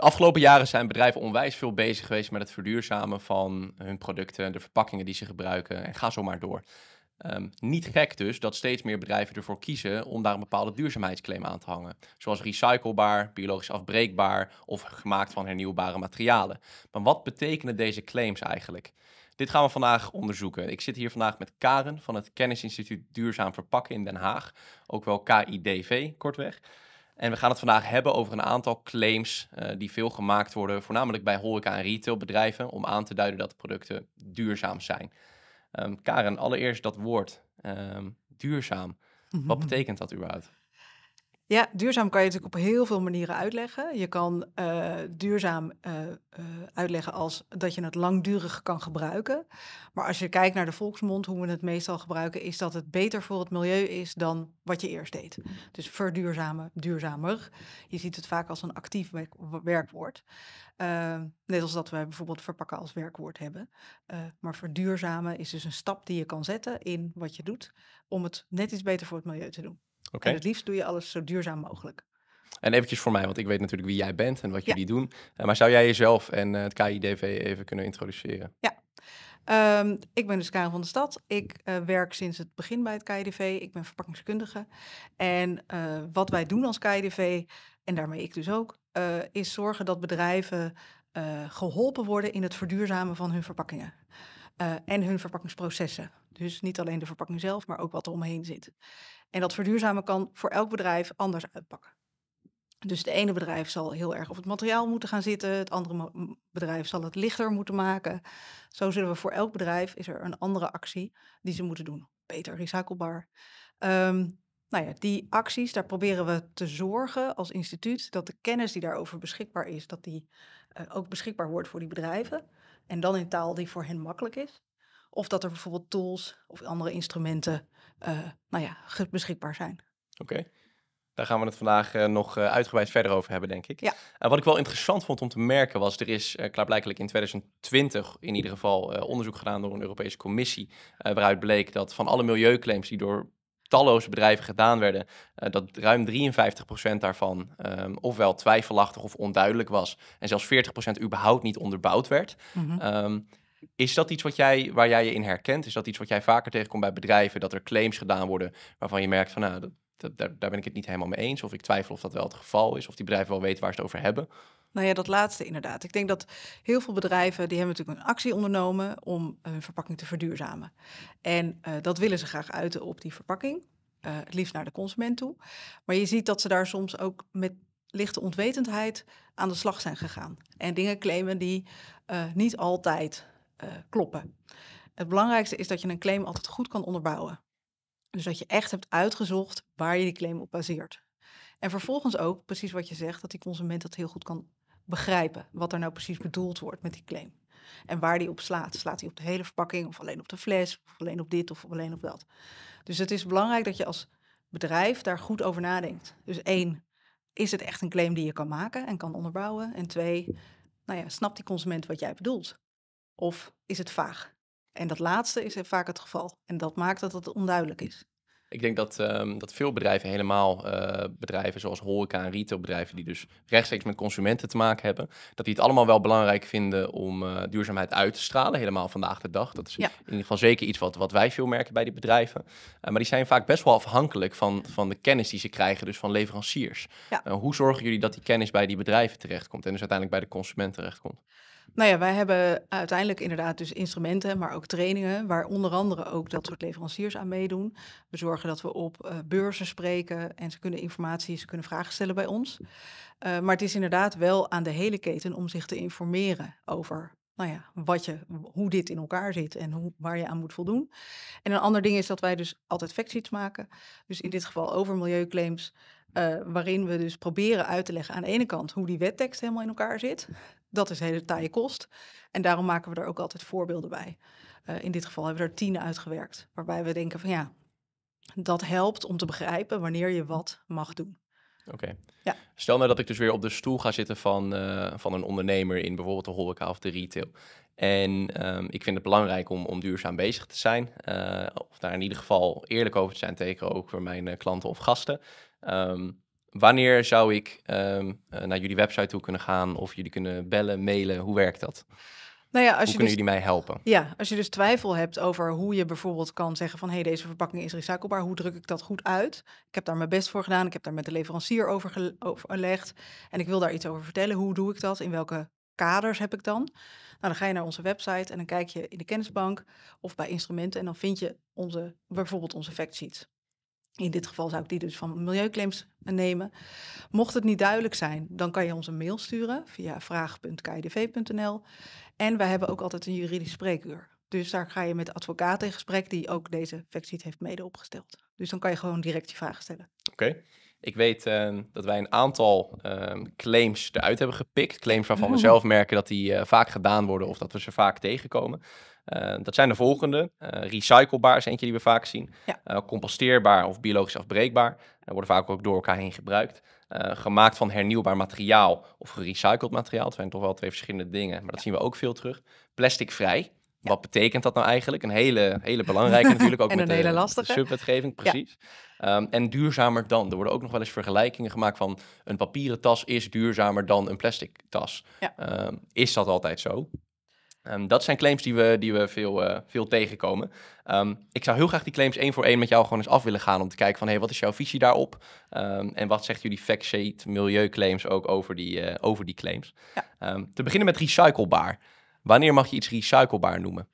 De afgelopen jaren zijn bedrijven onwijs veel bezig geweest met het verduurzamen van hun producten, de verpakkingen die ze gebruiken en ga zo maar door. Ehm, niet gek dus dat steeds meer bedrijven ervoor kiezen om daar een bepaalde duurzaamheidsclaim aan te hangen. Zoals recyclebaar, biologisch afbreekbaar of gemaakt van hernieuwbare materialen. Maar wat betekenen deze claims eigenlijk? Dit gaan we vandaag onderzoeken. Ik zit hier vandaag met Karen van het Kennisinstituut Duurzaam Verpakken in Den Haag, ook wel KIDV kortweg. En we gaan het vandaag hebben over een aantal claims eh, die veel gemaakt worden, voornamelijk bij horeca- en retailbedrijven, om aan te duiden dat de producten duurzaam zijn. Um, Karen, allereerst dat woord, ehm, duurzaam. Wat betekent dat überhaupt? Ja, duurzaam kan je natuurlijk op heel veel manieren uitleggen. Je kan eh, duurzaam eh, eh, uitleggen als dat je het langdurig kan gebruiken. Maar als je kijkt naar de volksmond, hoe we het meestal gebruiken, is dat het beter voor het milieu is dan wat je eerst deed. Dus verduurzamen, duurzamer. Je ziet het vaak als een actief werkwoord. net als dat wij bijvoorbeeld verpakken als werkwoord hebben. maar verduurzamen is dus een stap die je kan zetten in wat je doet om het net iets beter voor het milieu te doen. En het liefst doe je alles zo duurzaam mogelijk. En eventjes voor mij, want ik weet natuurlijk wie jij bent en wat jullie doen. Eh, maar zou jij jezelf en eh, het KIDV even kunnen introduceren? Ja. Ehm, ik ben dus Karen van de Stad. Ik eh, werk sinds het begin bij het KIDV. Ik ben verpakkingskundige. En wat wij doen als KIDV, en daarmee ik dus ook, is zorgen dat bedrijven geholpen worden in het verduurzamen van hun verpakkingen. Eh, en hun verpakkingsprocessen. Dus niet alleen de verpakking zelf, maar ook wat er omheen zit. En dat verduurzamen kan voor elk bedrijf anders uitpakken. Dus het ene bedrijf zal heel erg op het materiaal moeten gaan zitten, het andere bedrijf zal het lichter moeten maken. Zo zullen we voor elk bedrijf is er een andere actie die ze moeten doen. Beter recyclebaar. Um, nou ja, die acties, daar proberen we te zorgen als instituut dat de kennis die daarover beschikbaar is, dat die eh, ook beschikbaar wordt voor die bedrijven. En dan in taal die voor hen makkelijk is. Of dat er bijvoorbeeld tools of andere instrumenten eh, nou ja, beschikbaar zijn. Oké. Daar gaan we het vandaag eh, nog eh, uitgebreid verder over hebben, denk ik. Ja. Uh, wat ik wel interessant vond om te merken was, er is klaarblijkelijk in 2020 in ieder geval onderzoek gedaan door een Europese Commissie, waaruit bleek dat van alle milieuclaims die door talloze bedrijven gedaan werden, eh, dat ruim 53% daarvan ehm, ofwel twijfelachtig of onduidelijk was. En zelfs 40% überhaupt niet onderbouwd werd. Mhm. Ehm, is dat iets wat jij, waar jij je in herkent? Is dat iets wat jij vaker tegenkomt bij bedrijven? Dat er claims gedaan worden waarvan je merkt van nou, dat, daar, daar ben ik het niet helemaal mee eens. Of ik twijfel of dat wel het geval is. Of die bedrijven wel weten waar ze het over hebben. Nou ja, dat laatste inderdaad. Ik denk dat heel veel bedrijven, die hebben natuurlijk een actie ondernomen om hun verpakking te verduurzamen. En eh, dat willen ze graag uiten op die verpakking, eh, het liefst naar de consument toe. Maar je ziet dat ze daar soms ook met lichte onwetendheid aan de slag zijn gegaan. En dingen claimen die eh, niet altijd kloppen. Het belangrijkste is dat je een claim altijd goed kan onderbouwen. Dus dat je echt hebt uitgezocht waar je die claim op baseert. En vervolgens ook, precies wat je zegt, dat die consument dat heel goed kan begrijpen wat er nou precies bedoeld wordt met die claim. En waar die op slaat. Slaat hij op de hele verpakking of alleen op de fles of alleen op dit of alleen op dat. Dus het is belangrijk dat je als bedrijf daar goed over nadenkt. Dus één, is het echt een claim die je kan maken en kan onderbouwen? En twee, nou ja, snapt die consument wat jij bedoelt? Of is het vaag? En dat laatste is vaak het geval. En dat maakt dat het onduidelijk is. Ik denk dat, ehm, dat veel bedrijven, helemaal eh, bedrijven zoals horeca en retailbedrijven, die dus rechtstreeks met consumenten te maken hebben, dat die het allemaal wel belangrijk vinden om eh, duurzaamheid uit te stralen, helemaal vandaag de dag. Dat is in ieder geval zeker iets wat, wat wij veel merken bij die bedrijven. Eh, maar die zijn vaak best wel afhankelijk van, van de kennis die ze krijgen, dus van leveranciers. hoe zorgen jullie dat die kennis bij die bedrijven terechtkomt en dus uiteindelijk bij de consument terechtkomt? Nou ja, wij hebben uiteindelijk inderdaad dus instrumenten, maar ook trainingen, waar onder andere ook dat soort leveranciers aan meedoen. We zorgen dat we op eh, beurzen spreken en ze kunnen informatie, ze kunnen vragen stellen bij ons. Eh, maar het is inderdaad wel aan de hele keten om zich te informeren over nou ja, wat je, hoe dit in elkaar zit en hoe, waar je aan moet voldoen. En een ander ding is dat wij dus altijd factsheets maken. Dus in dit geval over milieuclaims. Eh, waarin we dus proberen uit te leggen aan de ene kant hoe die wettekst helemaal in elkaar zit dat is hele taaie kost. En daarom maken we er ook altijd voorbeelden bij. Eh, in dit geval hebben we er tien uitgewerkt, waarbij we denken van ja, dat helpt om te begrijpen wanneer je wat mag doen. Oké. Ja. Stel nou dat ik dus weer op de stoel ga zitten van, eh, van een ondernemer in bijvoorbeeld de horeca of de retail. En ehm, ik vind het belangrijk om, om duurzaam bezig te zijn. Eh, of daar in ieder geval eerlijk over te zijn, tegenover ook voor mijn klanten of gasten. Um, wanneer zou ik ehm, eh, naar jullie website toe kunnen gaan of jullie kunnen bellen, mailen? Hoe werkt dat? Nou ja, als hoe kunnen dus- jullie mij helpen? Ja, als je dus twijfel hebt over hoe je bijvoorbeeld kan zeggen van... hé, hey, deze verpakking is recyclebaar, hoe druk ik dat goed uit? Ik heb daar mijn best voor gedaan, ik heb daar met de leverancier over gelegd en ik wil daar iets over vertellen, hoe doe ik dat? In welke kaders heb ik dan? Nou, dan ga je naar onze website en dan kijk je in de kennisbank of bij instrumenten... en dan vind je onze, bijvoorbeeld onze fact sheets. In dit geval zou ik die dus van milieuclaims eh, nemen. Mocht het niet duidelijk zijn, dan kan je ons een mail sturen via vraag.kidv.nl. En wij hebben ook altijd een juridisch spreekuur. Dus daar ga je met advocaat in gesprek die ook deze factsheet heeft mede opgesteld. Dus dan kan je gewoon direct je vragen stellen. Oké. Ik weet ehm, dat wij een aantal ehm, claims eruit hebben gepikt. Claims waarvan we oh. zelf merken dat die eh, vaak gedaan worden of dat we ze vaak tegenkomen. Eh, dat zijn de volgende. Eh, recyclebaar is eentje die we vaak zien. Eh, composteerbaar of biologisch afbreekbaar. Daar worden vaak ook door elkaar heen gebruikt. gemaakt van hernieuwbaar materiaal of gerecycled materiaal. Dat zijn toch wel twee verschillende dingen, maar dat zien we ook veel terug. Plasticvrij. Wat betekent dat nou eigenlijk? Een hele, hele belangrijke natuurlijk ook met een de, hele lastige. subwetgeving, precies. Ehm, en duurzamer dan. Er worden ook nog wel eens vergelijkingen gemaakt van een papieren tas is duurzamer dan een plastic tas. Ehm, is dat altijd zo? Ehm, dat zijn claims die we, die we veel, eh, veel tegenkomen. Ehm, ik zou heel graag die claims één voor één met jou gewoon eens af willen gaan om te kijken van hey, wat is jouw visie daarop? Ehm, en wat zegt jullie factsheet milieuclaims ook over die, eh, over die claims? Ja. te beginnen met recyclebaar. Wanneer mag je iets recyclebaar noemen?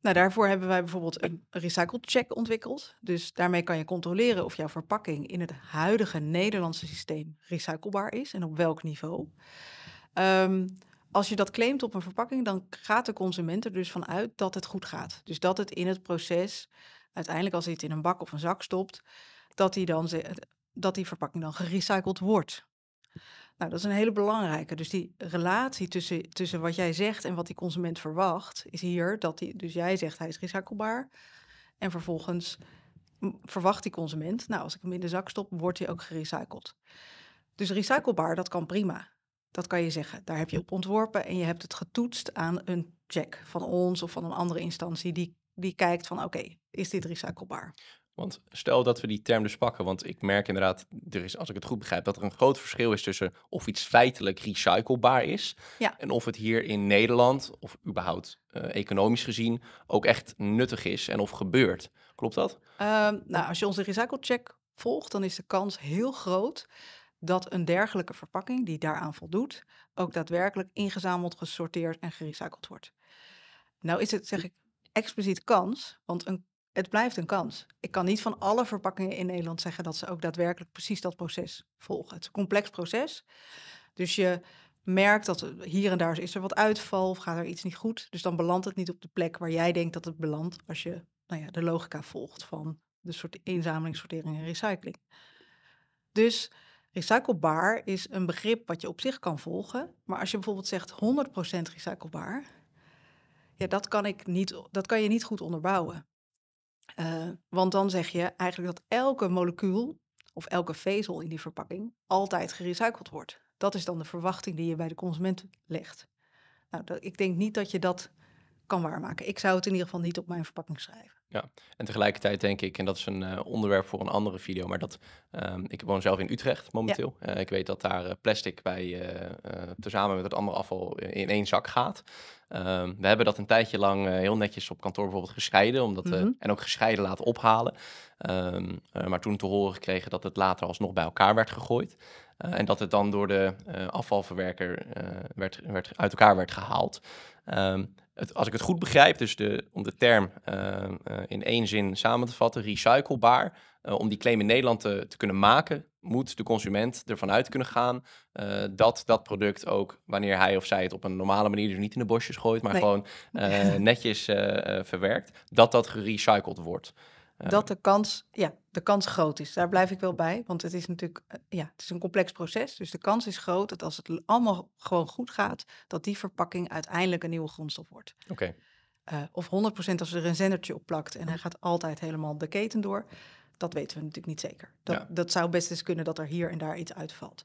Nou, daarvoor hebben wij bijvoorbeeld een recycle check ontwikkeld. Dus daarmee kan je controleren of jouw verpakking in het huidige Nederlandse systeem recyclebaar is en op welk niveau als je dat claimt op een verpakking, dan gaat de consument er dus vanuit dat het goed gaat. Dus dat het in het proces, uiteindelijk als hij het in een bak of een zak stopt, dat die, dan, dat die verpakking dan gerecycled wordt. Nou, dat is een hele belangrijke. Dus die relatie tussen, tussen wat jij zegt en wat die consument verwacht, is hier dat die, dus jij zegt hij is recyclebaar. En vervolgens verwacht die consument, nou, als ik hem in de zak stop, wordt hij ook gerecycled. Dus recyclebaar, dat kan prima. Dat kan je zeggen. Daar heb je op ontworpen en je hebt het getoetst aan een check van ons of van een andere instantie die, die kijkt van oké, is dit recyclebaar? Want stel dat we die term dus pakken, want ik merk inderdaad, er is, als ik het goed begrijp, dat er een groot verschil is tussen of iets feitelijk recyclebaar is en of het hier in Nederland of überhaupt eh, economisch gezien ook echt nuttig is en of gebeurt. Klopt dat? Ehm, nou, als je onze recyclecheck volgt, dan is de kans heel groot dat een dergelijke verpakking die daaraan voldoet, ook daadwerkelijk ingezameld, gesorteerd en gerecycled wordt. Nou is het, zeg ik, expliciet kans, want een, het blijft een kans. Ik kan niet van alle verpakkingen in Nederland zeggen dat ze ook daadwerkelijk precies dat proces volgen. Het is een complex proces. Dus je merkt dat hier en daar is er wat uitval of gaat er iets niet goed. Dus dan belandt het niet op de plek waar jij denkt dat het belandt als je nou ja, de logica volgt van de soort inzameling, sortering en recycling. Dus Recyclebaar is een begrip wat je op zich kan volgen. Maar als je bijvoorbeeld zegt 100% recyclebaar, ja, dat, kan ik niet, dat kan je niet goed onderbouwen. Eh, want dan zeg je eigenlijk dat elke molecuul of elke vezel in die verpakking altijd gerecycled wordt. Dat is dan de verwachting die je bij de consument legt. Nou, ik denk niet dat je dat kan waarmaken. Ik zou het in ieder geval niet op mijn verpakking schrijven. Ja, en tegelijkertijd denk ik, en dat is een eh, onderwerp voor een andere video, maar dat ehm, ik woon zelf in Utrecht momenteel. Eh, ik weet dat daar eh, plastic bij, tezamen met het andere afval in, één zak gaat. Ehm, we hebben dat een tijdje lang heel netjes op kantoor bijvoorbeeld gescheiden, omdat, mhm. en ook gescheiden laten ophalen. Ehm, maar toen te horen gekregen dat het later alsnog bij elkaar werd gegooid. en dat het dan door de afvalverwerker werd, werd, uit elkaar werd gehaald. Um, het, als ik het goed begrijp, dus de, om de term eh, eh, in één zin samen te vatten, recyclebaar. Eh, om die claim in Nederland te, te, kunnen maken, moet de consument ervan uit kunnen gaan dat dat product ook, wanneer hij of zij het op een normale manier, dus niet in de bosjes gooit, maar gewoon netjes verwerkt, dat dat gerecycled wordt dat de kans, ja, de kans groot is. Daar blijf ik wel bij, want het is natuurlijk eh, ja, het is een complex proces. Dus de kans is groot dat als het allemaal gewoon goed gaat, dat die verpakking uiteindelijk een nieuwe grondstof wordt. Oké. Eh, of 100% als er een zendertje op plakt en hij gaat altijd helemaal de keten door. Dat weten we natuurlijk niet zeker. Dat, ja. dat zou best eens kunnen dat er hier en daar iets uitvalt.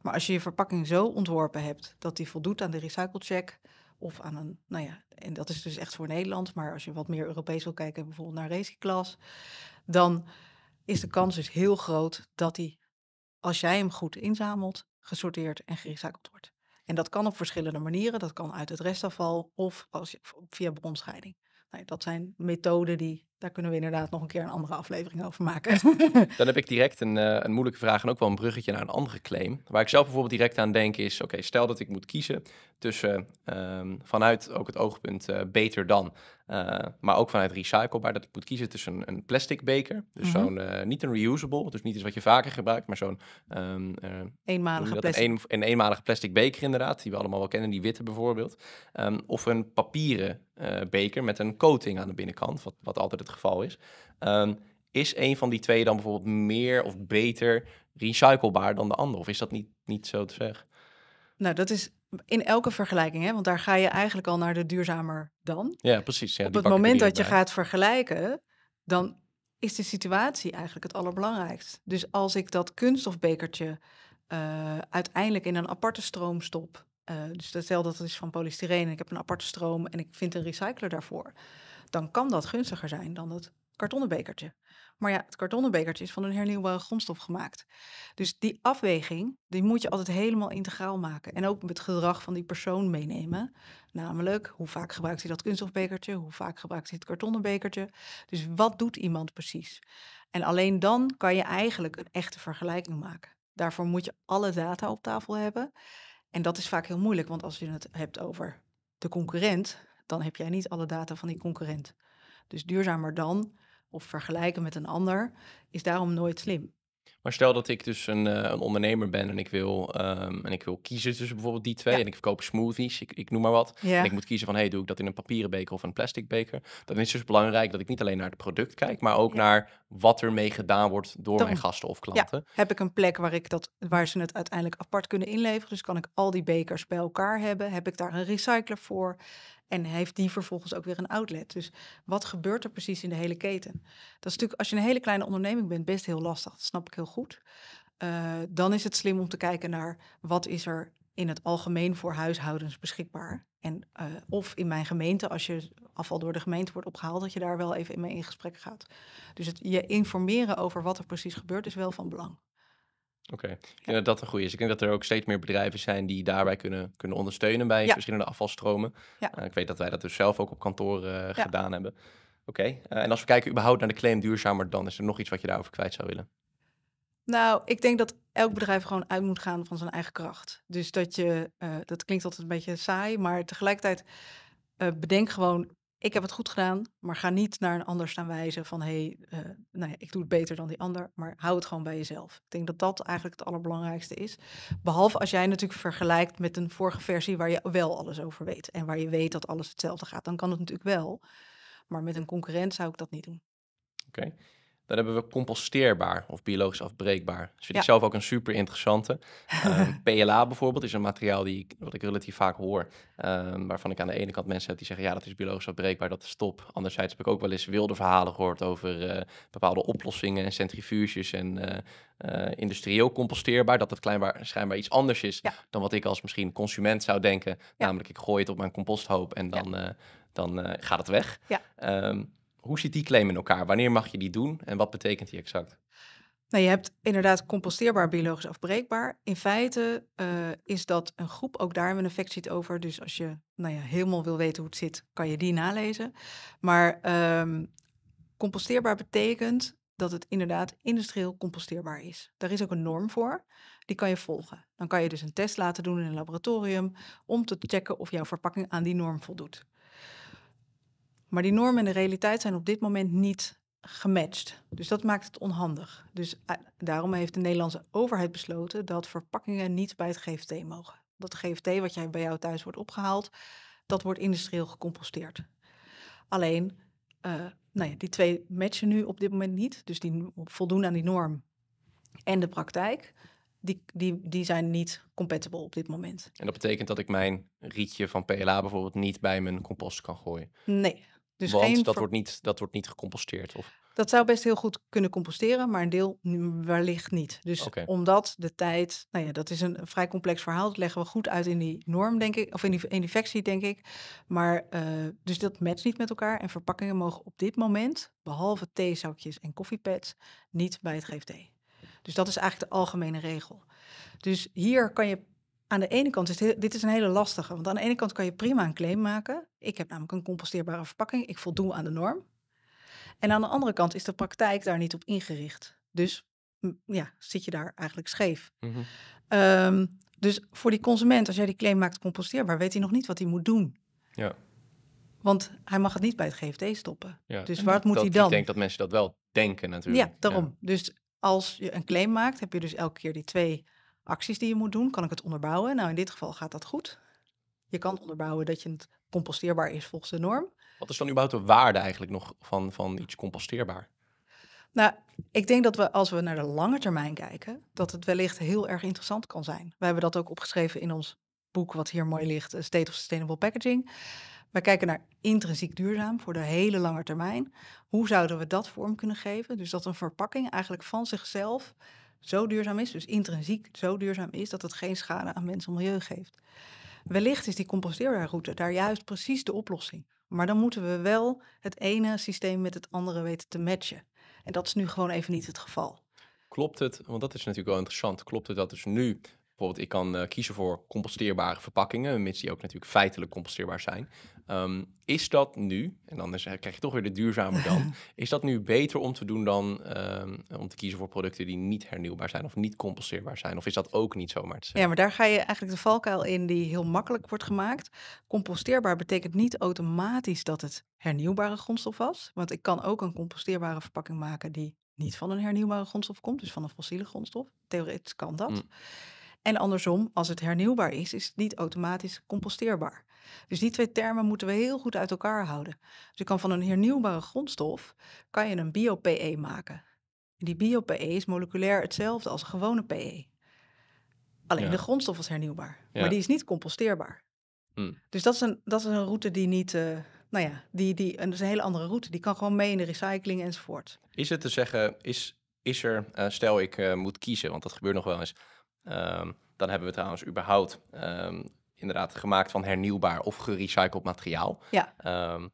Maar als je je verpakking zo ontworpen hebt dat die voldoet aan de recyclecheck, of aan een, nou ja, en dat is dus echt voor Nederland. Maar als je wat meer Europees wil kijken, bijvoorbeeld naar racingklas. Dan is de kans dus heel groot dat hij, als jij hem goed inzamelt, gesorteerd en gerecycled wordt. En dat kan op verschillende manieren. Dat kan uit het restafval of als je, via bronscheiding. Nou, dat zijn methoden die daar kunnen we inderdaad nog een keer een andere aflevering over maken. Dan heb ik direct een, eh, een moeilijke vraag en ook wel een bruggetje naar een andere claim. Waar ik zelf bijvoorbeeld direct aan denk is, oké, stel dat ik moet kiezen tussen ehm, vanuit ook het oogpunt eh, beter dan, eh, maar ook vanuit recyclebaar, dat ik moet kiezen tussen een, een plastic beker, dus mhm. zo'n, niet een reusable, dus niet iets wat je vaker gebruikt, maar zo'n... Um, eenmalige plastic. eenmalige plastic beker inderdaad, die we allemaal wel kennen, die witte bijvoorbeeld. Ehm, of een papieren beker met een coating aan de binnenkant, wat, wat altijd het geval is. Ehm, is een van die twee dan bijvoorbeeld meer of beter recyclebaar dan de ander? Of is dat niet, niet zo te zeggen? Nou, dat is in elke vergelijking, hè? want daar ga je eigenlijk al naar de duurzamer dan. Ja, precies. Ja, Op het moment dat je gaat vergelijken, dan is de situatie eigenlijk het allerbelangrijkst. Dus als ik dat kunststofbekertje uh, uiteindelijk in een aparte stroom stop, eh, dus dus stel dat het is van polystyreen ik heb een aparte stroom en ik vind een recycler daarvoor, dan kan dat gunstiger zijn dan het kartonnen bekertje. Maar ja, het kartonnen bekertje is van een hernieuwbare grondstof gemaakt. Dus die afweging, die moet je altijd helemaal integraal maken. En ook het gedrag van die persoon meenemen. Namelijk, hoe vaak gebruikt hij dat kunststofbekertje? Hoe vaak gebruikt hij het kartonnen bekertje? Dus wat doet iemand precies? En alleen dan kan je eigenlijk een echte vergelijking maken. Daarvoor moet je alle data op tafel hebben. En dat is vaak heel moeilijk, want als je het hebt over de concurrent, dan heb jij niet alle data van die concurrent. Dus duurzamer dan of vergelijken met een ander is daarom nooit slim. Maar stel dat ik dus een, eh, een ondernemer ben en ik, wil, ehm, en ik wil kiezen tussen bijvoorbeeld die twee. En ik verkoop smoothies, ik, noem maar wat. Ja. En ik moet kiezen van, hey, doe ik dat in een papieren beker of een plastic beker? Dan is het dus belangrijk dat ik niet alleen naar het product kijk, maar ook naar wat er mee gedaan wordt door mijn gasten of klanten. Heb ik een plek waar, ik dat, waar ze het uiteindelijk apart kunnen inleveren? Dus kan ik al die bekers bij elkaar hebben? Heb ik daar een recycler voor? En heeft die vervolgens ook weer een outlet. Dus wat gebeurt er precies in de hele keten? Dat is natuurlijk, als je een hele kleine onderneming bent, best heel lastig. Dat snap ik heel goed. Eh, dan is het slim om te kijken naar wat is er in het algemeen voor huishoudens beschikbaar. En, eh, of in mijn gemeente, als je afval door de gemeente wordt opgehaald, dat je daar wel even mee in gesprek gaat. Dus het, je informeren over wat er precies gebeurt is wel van belang. Oké, ik denk dat dat een goede is. Ik denk dat er ook steeds meer bedrijven zijn die daarbij kunnen, kunnen ondersteunen bij verschillende afvalstromen. Ja. Eh, ik weet dat wij dat dus zelf ook op kantoor eh, gedaan hebben. Oké, eh, en als we kijken überhaupt naar de claim duurzamer dan, is er nog iets wat je daarover kwijt zou willen? Nou, ik denk dat elk bedrijf gewoon uit moet gaan van zijn eigen kracht. Dus dat je, dat klinkt altijd een beetje saai, maar tegelijkertijd bedenk gewoon ik heb het goed gedaan, maar ga niet naar een ander staan wijzen van hé, hey, eh, nou ja, ik doe het beter dan die ander, maar hou het gewoon bij jezelf. Ik denk dat dat eigenlijk het allerbelangrijkste is. Behalve als jij natuurlijk vergelijkt met een vorige versie waar je wel alles over weet en waar je weet dat alles hetzelfde gaat, dan kan het natuurlijk wel. Maar met een concurrent zou ik dat niet doen. Oké. Dan hebben we composteerbaar of biologisch afbreekbaar. Dat vind ik zelf ook een super interessante. PLA ehm, bijvoorbeeld is een materiaal die ik, wat ik relatief vaak hoor. Ehm, waarvan ik aan de ene kant mensen heb die zeggen, ja, dat is biologisch afbreekbaar, dat is top. Anderzijds heb ik ook wel eens wilde verhalen gehoord over eh, bepaalde oplossingen en centrifuges en uh, industrieel composteerbaar. Dat het kleinbaar, schijnbaar iets anders is dan wat ik als misschien consument zou denken. Namelijk, ik gooi het op mijn composthoop en dan, dan gaat het weg. Ja. Ehm, hoe zit die claim in elkaar? Wanneer mag je die doen en wat betekent die exact? Nou, je hebt inderdaad composteerbaar, biologisch afbreekbaar. In feite eh, is dat een groep, ook daar hebben we een effect sheet over. Dus als je nou ja, helemaal wil weten hoe het zit, kan je die nalezen. Maar ehm, composteerbaar betekent dat het inderdaad industrieel composteerbaar is. Daar is ook een norm voor, die kan je volgen. Dan kan je dus een test laten doen in een laboratorium om te checken of jouw verpakking aan die norm voldoet. Maar die normen en de realiteit zijn op dit moment niet gematcht. Dus dat maakt het onhandig. Dus eh, daarom heeft de Nederlandse overheid besloten dat verpakkingen niet bij het GFT mogen. Dat GFT wat jij bij jou thuis wordt opgehaald, dat wordt industrieel gecomposteerd. Alleen, eh, nou ja, die twee matchen nu op dit moment niet. Dus die voldoen aan die norm en de praktijk. Die, die, die zijn niet compatible op dit moment. En dat betekent dat ik mijn rietje van PLA bijvoorbeeld niet bij mijn compost kan gooien? Nee, dus Want dat, wordt niet, dat wordt niet gecomposteerd? Of? Dat zou best heel goed kunnen composteren, maar een deel wellicht niet. Dus omdat de tijd, nou ja, dat is een vrij complex verhaal. Dat leggen we goed uit in die norm, denk ik, of in die, infectie denk ik. Maar eh, dus dat matcht niet met elkaar. En verpakkingen mogen op dit moment, behalve theezakjes en koffiepads, niet bij het GFT. Dus dat is eigenlijk de algemene regel. Dus hier kan je aan de ene kant is dit, is een hele lastige. Want aan de ene kant kan je prima een claim maken. Ik heb namelijk een composteerbare verpakking. Ik voldoe aan de norm. En aan de andere kant is de praktijk daar niet op ingericht. Dus ja, zit je daar eigenlijk scheef. Mhm. Ehm, dus voor die consument, als jij die claim maakt composteerbaar, weet hij nog niet wat hij moet doen. Ja. Want hij mag het niet bij het GFT stoppen. Ja, dus waar moet hij dan? Ik denk dat mensen dat wel denken natuurlijk. Ja, daarom. Dus als je een claim maakt, heb je dus elke keer die twee acties die je moet doen. Kan ik het onderbouwen? Nou, in dit geval gaat dat goed. Je kan onderbouwen dat je het composteerbaar is volgens de norm. Wat is dan überhaupt de waarde eigenlijk nog van, van iets composteerbaar? Nou, ik denk dat we als we naar de lange termijn kijken, dat het wellicht heel erg interessant kan zijn. We hebben dat ook opgeschreven in ons boek, wat hier mooi ligt, eh, State of Sustainable Packaging. We kijken naar intrinsiek duurzaam voor de hele lange termijn. Hoe zouden we dat vorm kunnen geven? Dus dat een verpakking eigenlijk van zichzelf zo duurzaam is, dus intrinsiek zo duurzaam is, dat het geen schade aan mens en milieu geeft. Wellicht is die composteerroute daar juist precies de oplossing. Maar dan moeten we wel het ene systeem met het andere weten te matchen. En dat is nu gewoon even niet het geval. Klopt het, want dat is natuurlijk wel interessant, klopt het dat dus nu Bijvoorbeeld, ik kan eh, kiezen voor composteerbare verpakkingen, mits die ook natuurlijk feitelijk composteerbaar zijn. Ehm, is dat nu, en dan krijg je toch weer de duurzame dan, is dat nu beter om te doen dan ehm, om te kiezen voor producten die niet hernieuwbaar zijn of niet composteerbaar zijn? Of is dat ook niet zomaar te zeggen? Ja, maar daar ga je eigenlijk de valkuil in die heel makkelijk wordt gemaakt. Composteerbaar betekent niet automatisch dat het hernieuwbare grondstof was, want ik kan ook een composteerbare verpakking maken die niet van een hernieuwbare grondstof komt, dus van een fossiele grondstof. Theoretisch kan dat. Mm. En andersom, als het hernieuwbaar is, is het niet automatisch composteerbaar. Dus die twee termen moeten we heel goed uit elkaar houden. Dus je kan van een hernieuwbare grondstof kan je een bio-PE maken. En die bio-PE is moleculair hetzelfde als een gewone PE. Alleen de grondstof is hernieuwbaar, maar die is niet composteerbaar. Hmm. Dus dat is, een, dat is een route die niet, eh, nou ja, die, die, is een hele andere route. Die kan gewoon mee in de recycling enzovoort. Is het te zeggen, is, is er, eh, stel ik eh, moet kiezen, want dat gebeurt nog wel eens, Ehm, dan hebben we trouwens überhaupt ehm, inderdaad gemaakt van hernieuwbaar of gerecycled materiaal. Ja. Ehm,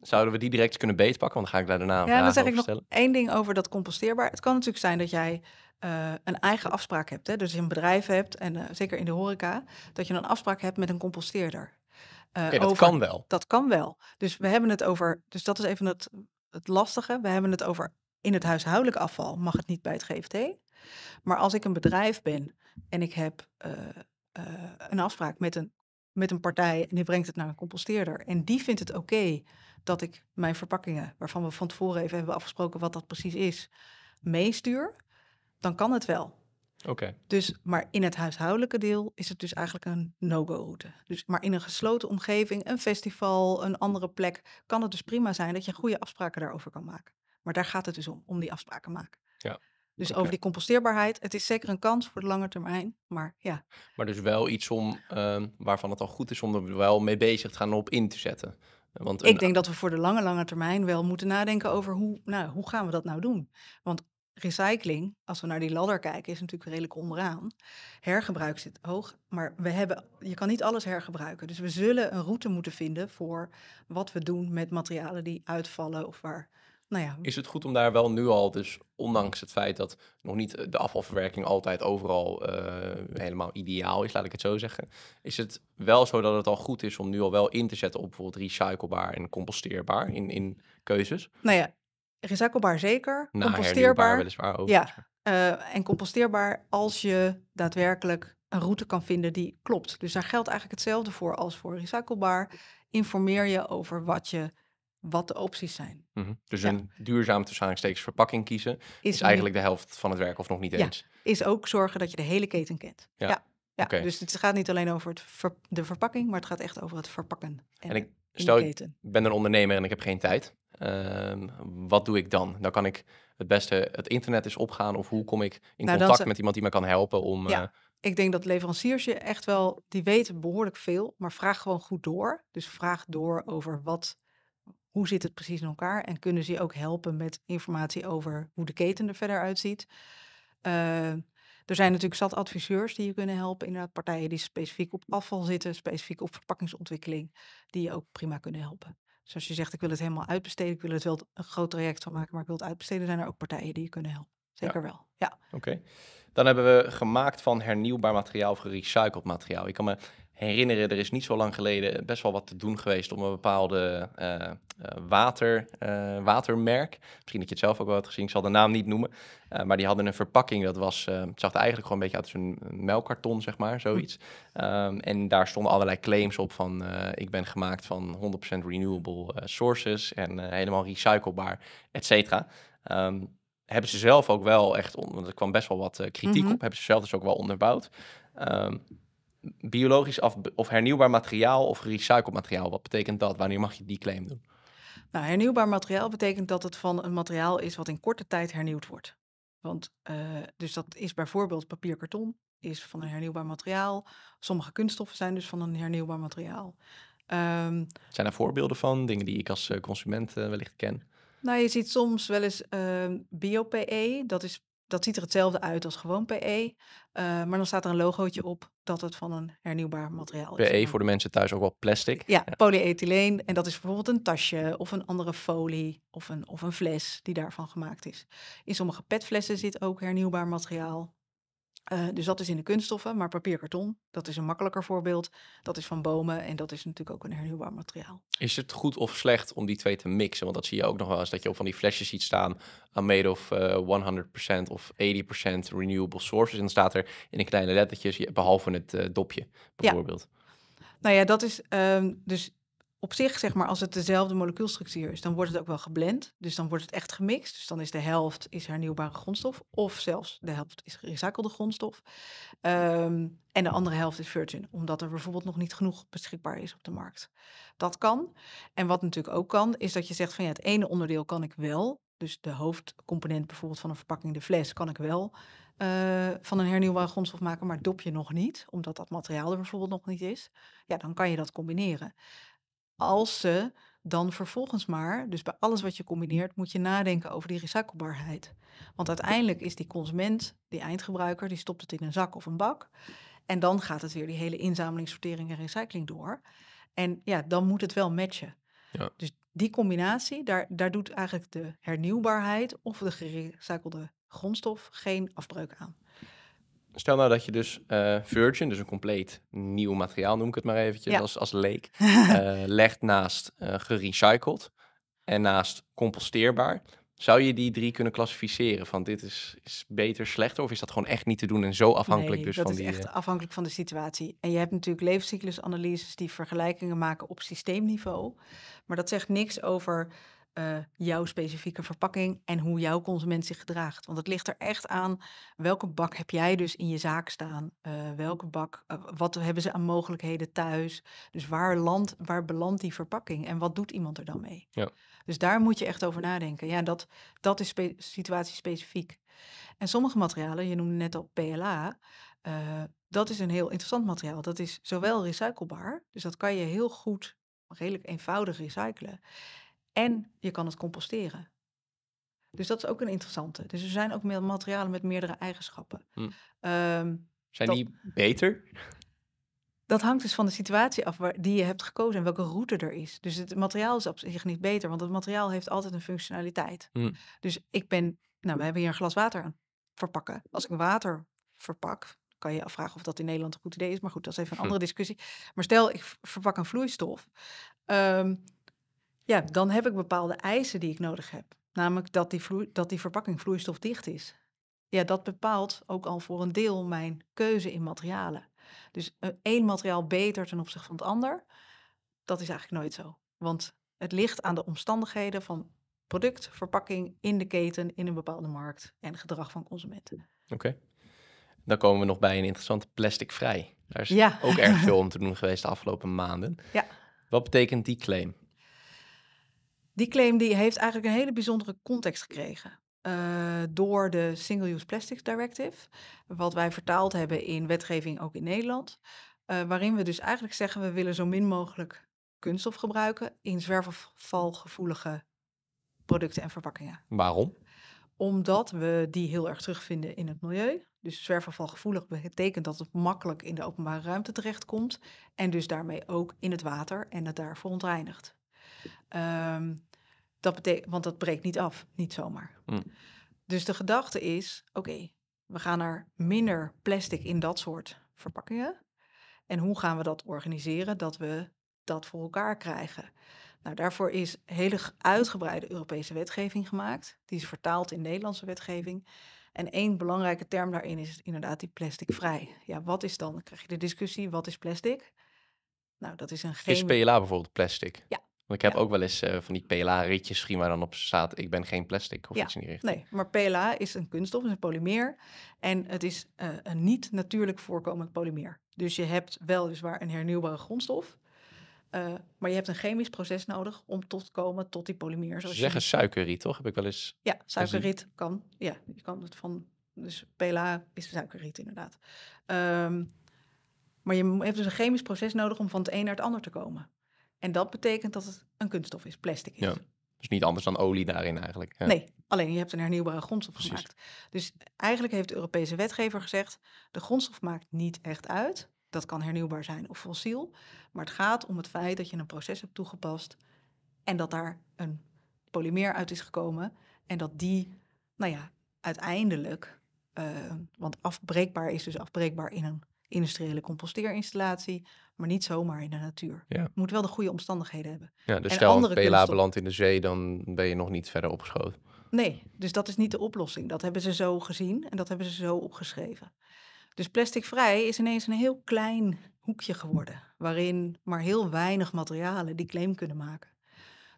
zouden we die direct kunnen beetpakken? Want dan ga ik daar daarna een ja, dan zeg ik nog één ding over dat composteerbaar. Het kan natuurlijk zijn dat jij eh, een eigen afspraak hebt. Hè? Dus je een bedrijf hebt, en eh, zeker in de horeca, dat je een afspraak hebt met een composteerder. Uh, dat kan wel. Dat kan wel. Dus we hebben het over, dus dat is even het, het lastige. We hebben het over in het huishoudelijk afval mag het niet bij het GFT. Maar als ik een bedrijf ben en ik heb eh, eh, een afspraak met een, met een partij en die brengt het naar een composteerder. En die vindt het oké dat ik mijn verpakkingen, waarvan we van tevoren even hebben afgesproken wat dat precies is, meestuur, dan kan het wel. Oké. Dus, maar in het huishoudelijke deel is het dus eigenlijk een no-go-route. Dus, maar in een gesloten omgeving, een festival, een andere plek, kan het dus prima zijn dat je goede afspraken daarover kan maken. Maar daar gaat het dus om, om die afspraken maken. Ja. Dus over die composteerbaarheid, het is zeker een kans voor de lange termijn, maar ja. Maar dus wel iets om, ehm, waarvan het al goed is om er wel mee bezig te gaan op in te zetten. Eh, want Ik denk dat we voor de lange, lange termijn wel moeten nadenken over hoe, nou, hoe gaan we dat nou doen. Want recycling, als we naar die ladder kijken, is natuurlijk redelijk onderaan. Hergebruik zit hoog, maar we hebben, je kan niet alles hergebruiken. Dus we zullen een route moeten vinden voor wat we doen met materialen die uitvallen of waar nou ja. Is het goed om daar wel nu al, dus ondanks het feit dat nog niet eh, de afvalverwerking altijd overal eh, helemaal ideaal is, laat ik het zo zeggen, is het wel zo dat het al goed is om nu al wel in te zetten op bijvoorbeeld recyclebaar en composteerbaar in, in keuzes? Nou ja, recyclebaar zeker, nou, composteerbaar. Weliswaar ook. Ja, eh, en composteerbaar als je daadwerkelijk een route kan vinden die klopt. Dus daar geldt eigenlijk hetzelfde voor als voor recyclebaar. Informeer je over wat je wat de opties zijn. Mhm. Dus een duurzaam tussen verpakking kiezen is, eigenlijk de helft van het werk of nog niet eens. Ja. Is ook zorgen dat je de hele keten kent. Ja. ja. Dus het gaat niet alleen over het de verpakking, maar het gaat echt over het verpakken. En, en ik ik ben een ondernemer en ik heb geen tijd. Ehm, wat doe ik dan? Dan kan ik het beste het internet is opgaan of hoe kom ik in nou, contact met iemand die me kan helpen om... Ja. Eh, ik denk dat leveranciers je echt wel, die weten behoorlijk veel, maar vraag gewoon goed door. Dus vraag door over wat hoe zit het precies in elkaar en kunnen ze je ook helpen met informatie over hoe de keten er verder uitziet. Uh, er zijn natuurlijk zat adviseurs die je kunnen helpen. Inderdaad, partijen die specifiek op afval zitten, specifiek op verpakkingsontwikkeling, die je ook prima kunnen helpen. Dus als je zegt, ik wil het helemaal uitbesteden, ik wil het wel een groot traject van maken, maar ik wil het uitbesteden, zijn er ook partijen die je kunnen helpen. Zeker wel, ja. Oké. Dan hebben we gemaakt van hernieuwbaar materiaal of gerecycled materiaal. Ik kan me herinneren, er is niet zo lang geleden best wel wat te doen geweest om een bepaalde eh, eh, water, eh, watermerk. Misschien dat je het zelf ook wel had gezien, ik zal de naam niet noemen. maar die hadden een verpakking, dat was, het zag eigenlijk gewoon een beetje uit als een melkkarton, zeg maar, zoiets. Ehm, en daar stonden allerlei claims op van, ik ben gemaakt van 100% renewable sources en helemaal recyclebaar, et cetera. Ehm, hebben ze zelf ook wel echt, want er kwam best wel wat kritiek mhm. op, hebben ze zelf dus ook wel onderbouwd. Um, biologisch af, of hernieuwbaar materiaal of gerecycled materiaal. Wat betekent dat? Wanneer mag je die claim doen? Nou, hernieuwbaar materiaal betekent dat het van een materiaal is wat in korte tijd hernieuwd wordt. Want eh, dus dat is bijvoorbeeld papier karton is van een hernieuwbaar materiaal. Sommige kunststoffen zijn dus van een hernieuwbaar materiaal. Um, zijn er voorbeelden van, dingen die ik als eh, consument eh, wellicht ken? Nou, je ziet soms wel eens uh, ehm, bio-PE. Dat is dat ziet er hetzelfde uit als gewoon PE. Eh, maar dan staat er een logootje op dat het van een hernieuwbaar materiaal is. PE voor de mensen thuis ook wel plastic. Ja, ja. polyethyleen. En dat is bijvoorbeeld een tasje of een andere folie of een, of een fles die daarvan gemaakt is. In sommige petflessen zit ook hernieuwbaar materiaal. Eh, dus dat is in de kunststoffen, maar papierkarton, dat is een makkelijker voorbeeld. Dat is van bomen en dat is natuurlijk ook een hernieuwbaar materiaal. Is het goed of slecht om die twee te mixen? Want dat zie je ook nog wel eens, dat je op van die flesjes ziet staan, made of uh, eh, 100% of 80% renewable sources. En dan staat er in een kleine lettertjes, behalve het eh, dopje bijvoorbeeld. Nou ja, dat is ehm, dus op zich, zeg maar, als het dezelfde molecuulstructuur is, dan wordt het ook wel geblend. Dus dan wordt het echt gemixt. Dus dan is de helft is hernieuwbare grondstof. Of zelfs de helft is gerecyclede grondstof. Ehm, en de andere helft is virgin, omdat er bijvoorbeeld nog niet genoeg beschikbaar is op de markt. Dat kan. En wat natuurlijk ook kan, is dat je zegt van ja, het ene onderdeel kan ik wel. Dus de hoofdcomponent bijvoorbeeld van een verpakking, de fles, kan ik wel eh, van een hernieuwbare grondstof maken, maar dopje nog niet, omdat dat materiaal er bijvoorbeeld nog niet is. Ja, dan kan je dat combineren. Als ze dan vervolgens maar, dus bij alles wat je mhm. combineert, moet je nadenken over die recyclebaarheid. Want uiteindelijk is die consument, die eindgebruiker, die stopt het in een zak of een bak. En dan gaat het weer die hele inzameling, sortering en recycling door. En ja, dan moet het wel matchen. Ja. Dus die combinatie, daar, daar doet eigenlijk de hernieuwbaarheid of de gerecyclede grondstof geen afbreuk aan stel nou dat je dus eh, Virgin, dus een compleet nieuw materiaal, noem ik het maar eventjes, als, als leek, eh, legt naast eh, gerecycled en naast composteerbaar. Zou je die drie kunnen klassificeren? Van dit is, is beter, slechter? Of is dat gewoon echt niet te doen en zo afhankelijk dus van die... dat is echt afhankelijk van de situatie. En je hebt natuurlijk levenscyclusanalyses die vergelijkingen maken op systeemniveau. Maar dat zegt niks over eh, jouw specifieke verpakking en hoe jouw consument zich gedraagt. Want het ligt er echt aan welke bak heb jij dus in je zaak staan. Eh, welke bak, eh, wat hebben ze aan mogelijkheden thuis. Dus waar, land, waar belandt die verpakking en wat doet iemand er dan mee? Ja. Dus daar moet je echt over nadenken. Ja, dat, dat is spe situatiespecifiek. En sommige materialen, je noemde net al PLA, dat is een heel interessant materiaal. Dat is zowel recyclebaar, dus dat kan je heel goed, redelijk eenvoudig recyclen. En je kan het composteren. Dus dat is ook een interessante. Dus er zijn ook materialen met meerdere eigenschappen. Hm. Ehm, zijn die beter? Dat hangt dus van de situatie af waar, die je hebt gekozen en welke route er is. Dus het materiaal is op zich niet beter, want het materiaal heeft altijd een functionaliteit. Hm. Dus ik ben, nou, we hebben hier een glas water aan verpakken. Als ik water verpak, kan je afvragen of dat in Nederland een goed idee is. Maar goed, dat is even een hm. andere discussie. Maar stel, ik verpak een vloeistof. Um, ja, dan heb ik bepaalde eisen die ik nodig heb. Namelijk dat die, dat die verpakking vloeistofdicht is. Ja, dat bepaalt ook al voor een deel mijn keuze in materialen. Dus eh, één materiaal beter ten opzichte van het ander, dat is eigenlijk nooit zo. Want het ligt aan de omstandigheden van product, verpakking in de keten, in een bepaalde markt en gedrag van consumenten. Oké. Dan komen we nog bij een interessante plasticvrij. Daar is ja. ook erg veel om te doen geweest de afgelopen maanden. Ja. Wat betekent die claim? Die claim die heeft eigenlijk een hele bijzondere context gekregen. Eh, door de Single-Use Plastics Directive, wat wij vertaald hebben in wetgeving ook in Nederland, eh, waarin we dus eigenlijk zeggen we willen zo min mogelijk kunststof gebruiken in zwerfafvalgevoelige producten en verpakkingen. Waarom? Omdat we die heel erg terugvinden in het milieu. Dus zwerfafvalgevoelig betekent dat het makkelijk in de openbare ruimte terechtkomt en dus daarmee ook in het water en het daar verontreinigt. Ehm, dat betekent, want dat breekt niet af, niet zomaar. Hm. Dus de gedachte is, oké, we gaan er minder plastic in dat soort verpakkingen. En hoe gaan we dat organiseren dat we dat voor elkaar krijgen? Nou, daarvoor is hele uitgebreide Europese wetgeving gemaakt. Die is vertaald in Nederlandse wetgeving. En één belangrijke term daarin is inderdaad die plasticvrij. Ja, wat is dan? Dan krijg je de discussie, wat is plastic? Nou, dat is een... Geen... Is PLA bijvoorbeeld plastic? Ja, want ik heb ook wel eens eh, van die PLA-ritjes misschien waar dan op staat... ik ben geen plastic of iets in die richting. Nee, maar PLA is een kunststof, een polymeer. En het is eh, een niet natuurlijk voorkomend polymeer. Dus je hebt wel dus waar een hernieuwbare grondstof... Eh, maar je hebt een chemisch proces nodig om tot te komen tot die polymeer. Ze zeggen suikerriet, toch? Heb ik wel eens. Ja, suikerriet kan. Ja, je kan het van. Dus PLA is suikerriet, inderdaad. Ehm, maar je hebt dus een chemisch proces nodig om van het een naar het ander te komen. En dat betekent dat het een kunststof is, plastic is. Ja. Dus niet anders dan olie daarin eigenlijk. Ja. Nee, alleen je hebt een hernieuwbare grondstof Precies. gemaakt. Dus eigenlijk heeft de Europese wetgever gezegd: de grondstof maakt niet echt uit. Dat kan hernieuwbaar zijn of fossiel. Maar het gaat om het feit dat je een proces hebt toegepast en dat daar een polymeer uit is gekomen. En dat die, nou ja, uiteindelijk, eh, want afbreekbaar is dus afbreekbaar in een industriële composteerinstallatie, maar niet zomaar in de natuur. Je moet wel de goede omstandigheden hebben. Ja, dus stel andere een belandt in de zee, dan ben je nog niet verder opgeschoten. Nee, dus dat is niet de oplossing. Dat hebben ze zo gezien en dat hebben ze zo opgeschreven. Dus plasticvrij is ineens een heel klein hoekje geworden, waarin maar heel weinig materialen die claim kunnen maken.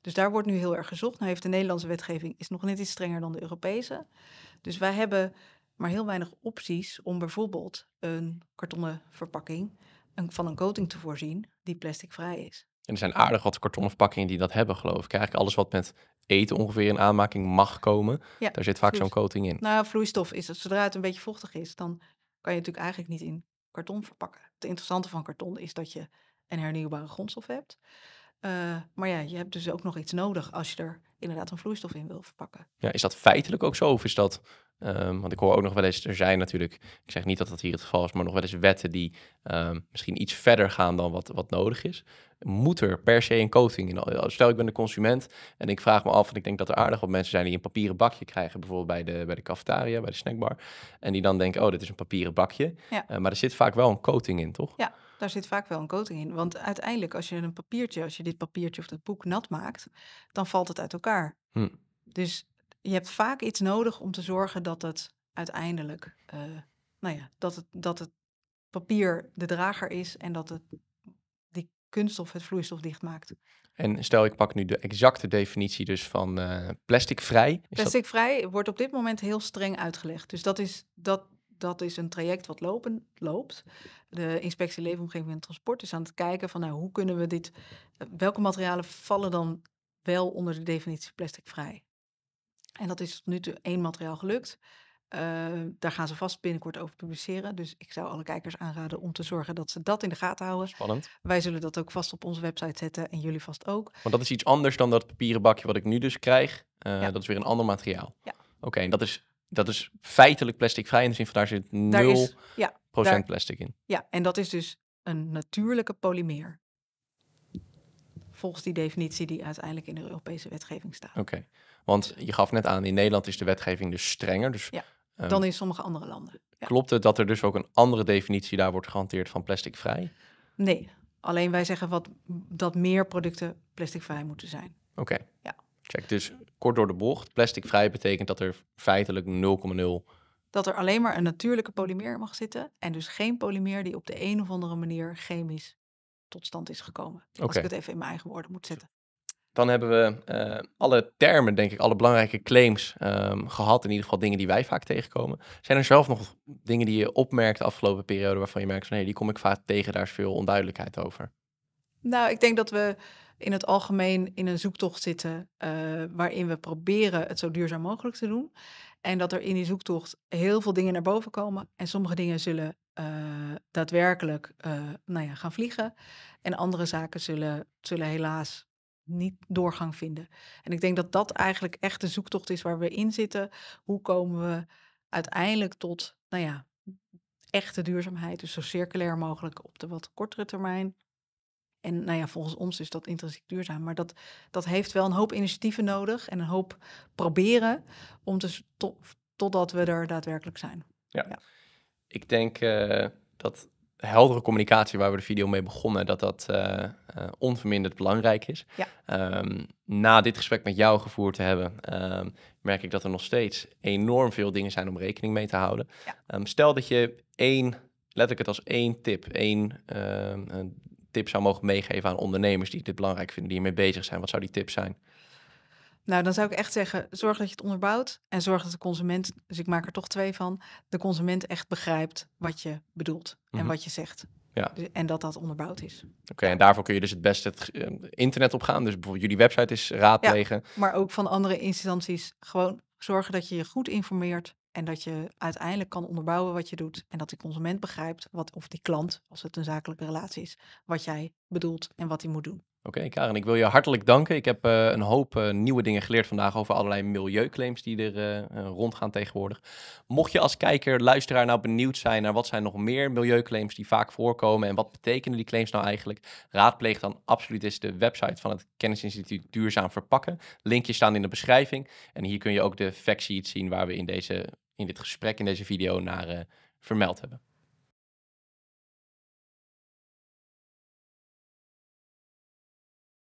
Dus daar wordt nu heel erg gezocht. Nou heeft de Nederlandse wetgeving is nog net iets strenger dan de Europese. Dus wij hebben maar heel weinig opties om bijvoorbeeld een kartonnen verpakking van een coating te voorzien die plasticvrij is. En er zijn aardig wat kartonnen verpakkingen die dat hebben, geloof ik. Eigenlijk alles wat met eten ongeveer in aanmaking mag komen, daar zit vaak zo'n coating in. Nou, vloeistof is het. Zodra het een beetje vochtig is, dan kan je natuurlijk eigenlijk niet in karton verpakken. Het interessante van karton is dat je een hernieuwbare grondstof hebt. Eh, maar ja, je hebt dus ook nog iets nodig als je er inderdaad een vloeistof in wil verpakken. Ja, is dat feitelijk ook zo? Of is dat Ehm, want ik hoor ook nog wel eens, er zijn natuurlijk, ik zeg niet dat dat hier het geval is, maar nog wel eens wetten die ehm, misschien iets verder gaan dan wat, wat nodig is. Moet er per se een coating in? Stel, ik ben de consument en ik vraag me af, en ik denk dat er aardig wat mensen zijn die een papieren bakje krijgen, bijvoorbeeld bij de, bij de cafetaria, bij de snackbar. En die dan denken, oh, dit is een papieren bakje. Eh, maar er zit vaak wel een coating in, toch? Ja, daar zit vaak wel een coating in. Want uiteindelijk, als je een papiertje, als je dit papiertje of dat boek nat maakt, dan valt het uit elkaar. Hm. Dus je hebt vaak iets nodig om te zorgen dat het uiteindelijk, eh, nou ja, dat het, dat het papier de drager is en dat het die kunststof het vloeistof dicht maakt. En stel ik pak nu de exacte definitie dus van eh, plastic plasticvrij. Plasticvrij vrij wordt op dit moment heel streng uitgelegd. Dus dat is, dat, dat is een traject wat lopen, loopt. De inspectie leefomgeving en transport is aan het kijken van nou, hoe kunnen we dit, eh, welke materialen vallen dan wel onder de definitie plasticvrij. En dat is tot nu toe één materiaal gelukt. Eh, daar gaan ze vast binnenkort over publiceren. Dus ik zou alle kijkers aanraden om te zorgen dat ze dat in de gaten houden. Spannend. Wij zullen dat ook vast op onze website zetten en jullie vast ook. Want dat is iets anders dan dat papieren bakje wat ik nu dus krijg. Eh, ja. Dat is weer een ander materiaal. Ja. Oké, en dat is, dat is feitelijk plasticvrij in de zin van daar zit 0% daar is, ja, procent plastic in. Ja, en dat is dus een natuurlijke polymeer volgens die definitie die uiteindelijk in de Europese wetgeving staat. Oké, want je gaf net aan, in Nederland is de wetgeving dus strenger. Dus, ja, ehm, dan in sommige andere landen. Klopt het dat er dus ook een andere definitie daar wordt gehanteerd van plasticvrij? Nee, alleen wij zeggen wat, dat meer producten plasticvrij moeten zijn. Oké, ja. check. Dus kort door de bocht, plasticvrij betekent dat er feitelijk 0,0 dat er alleen maar een natuurlijke polymeer mag zitten en dus geen polymeer die op de een of andere manier chemisch tot stand is gekomen. Okay. Als ik het even in mijn eigen woorden moet zetten. Dan hebben we eh, alle termen, denk ik, alle belangrijke claims ehm, gehad. In ieder geval dingen die wij vaak tegenkomen. Zijn er zelf nog dingen die je opmerkt de afgelopen periode waarvan je merkt van hé, die kom ik vaak tegen, daar is veel onduidelijkheid over? Nou, ik denk dat we in het algemeen in een zoektocht zitten eh, waarin we proberen het zo duurzaam mogelijk te doen. En dat er in die zoektocht heel veel dingen naar boven komen en sommige dingen zullen eh, daadwerkelijk eh, nou ja, gaan vliegen. En andere zaken zullen, zullen helaas niet doorgang vinden. En ik denk dat dat eigenlijk echt de zoektocht is waar we in zitten. Hoe komen we uiteindelijk tot, nou ja, echte duurzaamheid, dus zo circulair mogelijk op de wat kortere termijn. En nou ja, volgens ons is dat intrinsiek duurzaam. Maar dat, dat heeft wel een hoop initiatieven nodig en een hoop proberen om te, totdat we er daadwerkelijk zijn. ja. ja ik denk eh, dat heldere communicatie waar we de video mee begonnen, dat dat eh, eh, onverminderd belangrijk is. Ehm, na dit gesprek met jou gevoerd te hebben, ehm, merk ik dat er nog steeds enorm veel dingen zijn om rekening mee te houden. Ehm, stel dat je één, let ik het als één tip, één tip zou mogen meegeven aan ondernemers die dit belangrijk vinden, die ermee bezig zijn. Wat zou die tip zijn? Nou, dan zou ik echt zeggen, zorg dat je het onderbouwt en zorg dat de consument, dus ik maak er toch twee van, de consument echt begrijpt wat je bedoelt en mhm. wat je zegt. Ja. Dus, en dat dat onderbouwd is. Oké, en daarvoor kun je dus het beste het eh, internet op gaan. Dus bijvoorbeeld jullie website is raadplegen. Ja, maar ook van andere instanties gewoon zorgen dat je je goed informeert en dat je uiteindelijk kan onderbouwen wat je doet. En dat die consument begrijpt, wat, of die klant, als het een zakelijke relatie is, wat jij bedoelt en wat hij moet doen. Oké, okay, Karen, ik wil je hartelijk danken. Ik heb eh, een hoop eh, nieuwe dingen geleerd vandaag over allerlei milieuclaims die er eh, rondgaan tegenwoordig. Mocht je als kijker, luisteraar nou benieuwd zijn naar wat zijn nog meer milieuclaims die vaak voorkomen en wat betekenen die claims nou eigenlijk, raadpleeg dan absoluut eens de website van het Kennisinstituut Duurzaam Verpakken. Linkjes staan in de beschrijving en hier kun je ook de factsheet zien waar we in, deze, in dit gesprek, in deze video, naar vermeld hebben.